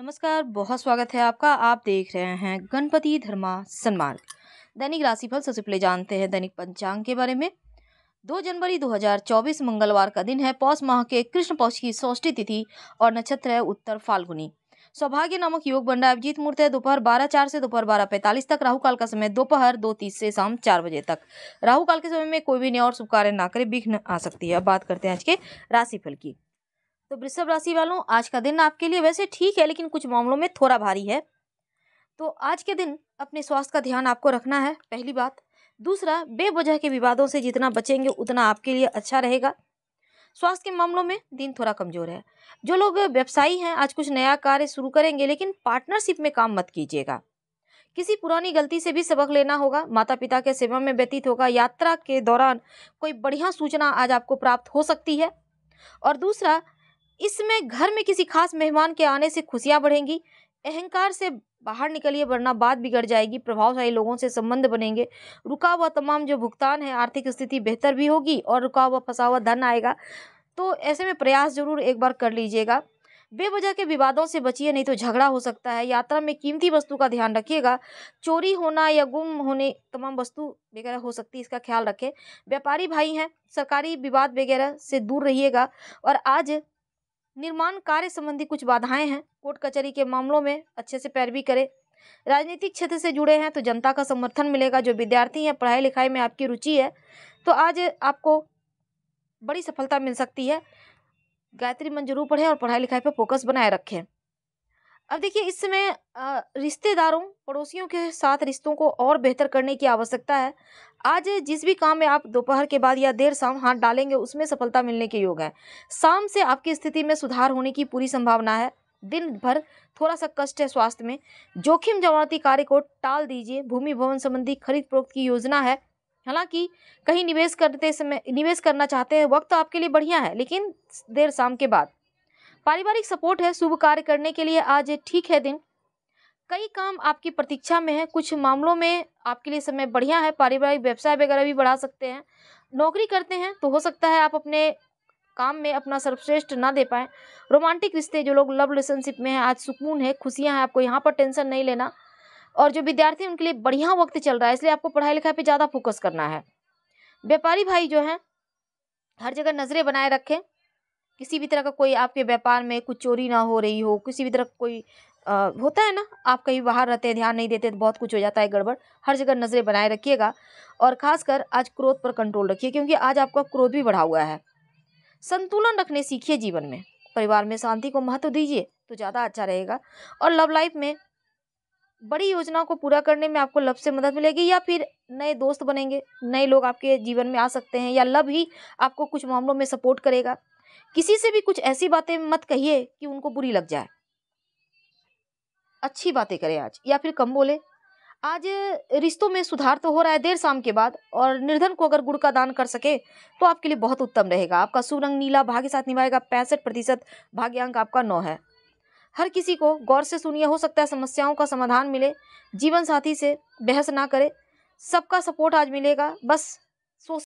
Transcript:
नमस्कार बहुत स्वागत है आपका आप देख रहे हैं गणपति धर्मा सन्मार्ग दैनिक राशिफल सबसे पहले जानते हैं दैनिक पंचांग के बारे में दो जनवरी 2024 मंगलवार का दिन है पौष माह के कृष्ण पौष की सौष्ठी तिथि और नक्षत्र है उत्तर फाल्गुनी सौभाग्य नामक योग बन रहा अभिजीत मुहूर्त है दोपहर बारह चार से दोपहर बारह पैंतालीस तक राहु काल का समय दोपहर दो तीस से शाम चार बजे तक राहु काल के समय में कोई भी न्याय और शुभ कार्य ना करे विघ्न आ सकती है अब बात करते हैं आज के राशिफल की तो वृषभ राशि वालों आज का दिन आपके लिए वैसे ठीक है लेकिन कुछ मामलों में थोड़ा भारी है तो आज के दिन अपने स्वास्थ्य का ध्यान आपको रखना है पहली बात दूसरा बेवजह के विवादों से जितना बचेंगे उतना आपके लिए अच्छा रहेगा स्वास्थ्य के मामलों में दिन थोड़ा कमजोर है जो लोग व्यवसायी हैं आज कुछ नया कार्य शुरू करेंगे लेकिन पार्टनरशिप में काम मत कीजिएगा किसी पुरानी गलती से भी सबक लेना होगा माता पिता के सेवा में व्यतीत होगा यात्रा के दौरान कोई बढ़िया सूचना आज आपको प्राप्त हो सकती है और दूसरा इसमें घर में किसी खास मेहमान के आने से खुशियाँ बढ़ेंगी अहंकार से बाहर निकलिए वरना बात बिगड़ जाएगी प्रभावशाली लोगों से संबंध बनेंगे रुका हुआ तमाम जो भुगतान है आर्थिक स्थिति बेहतर भी होगी और रुका हुआ फंसा हुआ धन आएगा तो ऐसे में प्रयास जरूर एक बार कर लीजिएगा बेवजह के विवादों से बचिए नहीं तो झगड़ा हो सकता है यात्रा में कीमती वस्तु का ध्यान रखिएगा चोरी होना या गुम होने तमाम वस्तु वगैरह हो सकती है इसका ख्याल रखें व्यापारी भाई हैं सरकारी विवाद वगैरह से दूर रहिएगा और आज निर्माण कार्य संबंधी कुछ बाधाएं हैं कोर्ट कचहरी के मामलों में अच्छे से पैरवी करें राजनीतिक क्षेत्र से जुड़े हैं तो जनता का समर्थन मिलेगा जो विद्यार्थी हैं पढ़ाई लिखाई में आपकी रुचि है तो आज आपको बड़ी सफलता मिल सकती है गायत्री मन जरूर पढ़ें और पढ़ाई लिखाई पर फोकस बनाए रखें अब देखिए इस समय रिश्तेदारों पड़ोसियों के साथ रिश्तों को और बेहतर करने की आवश्यकता है आज जिस भी काम में आप दोपहर के बाद या देर शाम हाथ डालेंगे उसमें सफलता मिलने के योग है शाम से आपकी स्थिति में सुधार होने की पूरी संभावना है दिन भर थोड़ा सा कष्ट है स्वास्थ्य में जोखिम जमानती कार्य को टाल दीजिए भूमि भवन संबंधी खरीद प्रोक्त की योजना है हालांकि कहीं निवेश करते समय निवेश करना चाहते हैं वक्त तो आपके लिए बढ़िया है लेकिन देर शाम के बाद पारिवारिक सपोर्ट है शुभ कार्य करने के लिए आज ठीक है दिन कई काम आपकी प्रतीक्षा में है कुछ मामलों में आपके लिए समय बढ़िया है पारिवारिक व्यवसाय वगैरह भी बढ़ा सकते हैं नौकरी करते हैं तो हो सकता है आप अपने काम में अपना सर्वश्रेष्ठ ना दे पाए रोमांटिक रिश्ते जो लोग लव रिलेशनशिप में है आज सुकून है खुशियाँ हैं आपको यहाँ पर टेंशन नहीं लेना और जो विद्यार्थी उनके लिए बढ़िया वक्त चल रहा है इसलिए आपको पढ़ाई लिखाई पर ज़्यादा फोकस करना है व्यापारी भाई जो हैं हर जगह नज़रें बनाए रखें किसी भी तरह का कोई आपके व्यापार में कुछ चोरी ना हो रही हो किसी भी तरह का कोई आ, होता है ना आप कहीं बाहर रहते हैं ध्यान नहीं देते तो बहुत कुछ हो जाता है गड़बड़ हर जगह नज़रें बनाए रखिएगा और ख़ासकर आज क्रोध पर कंट्रोल रखिए क्योंकि आज आपका क्रोध भी बढ़ा हुआ है संतुलन रखने सीखिए जीवन में परिवार में शांति को महत्व दीजिए तो ज़्यादा अच्छा रहेगा और लव लाइफ में बड़ी योजनाओं को पूरा करने में आपको लव से मदद मिलेगी या फिर नए दोस्त बनेंगे नए लोग आपके जीवन में आ सकते हैं या लव ही आपको कुछ मामलों में सपोर्ट करेगा किसी से भी कुछ ऐसी बातें मत कहिए कि उनको बुरी लग जाए अच्छी बातें करें आज या फिर कम बोले आज रिश्तों में सुधार तो हो रहा है देर शाम के बाद और निर्धन को अगर गुड़ का दान कर सके तो आपके लिए बहुत उत्तम रहेगा आपका शुभ रंग नीला भाग्य साथ निभाएगा पैंसठ प्रतिशत भाग्यांक आपका नौ है हर किसी को गौर से सुनिए हो सकता है समस्याओं का समाधान मिले जीवन साथी से बहस ना करे सबका सपोर्ट आज मिलेगा बस सोच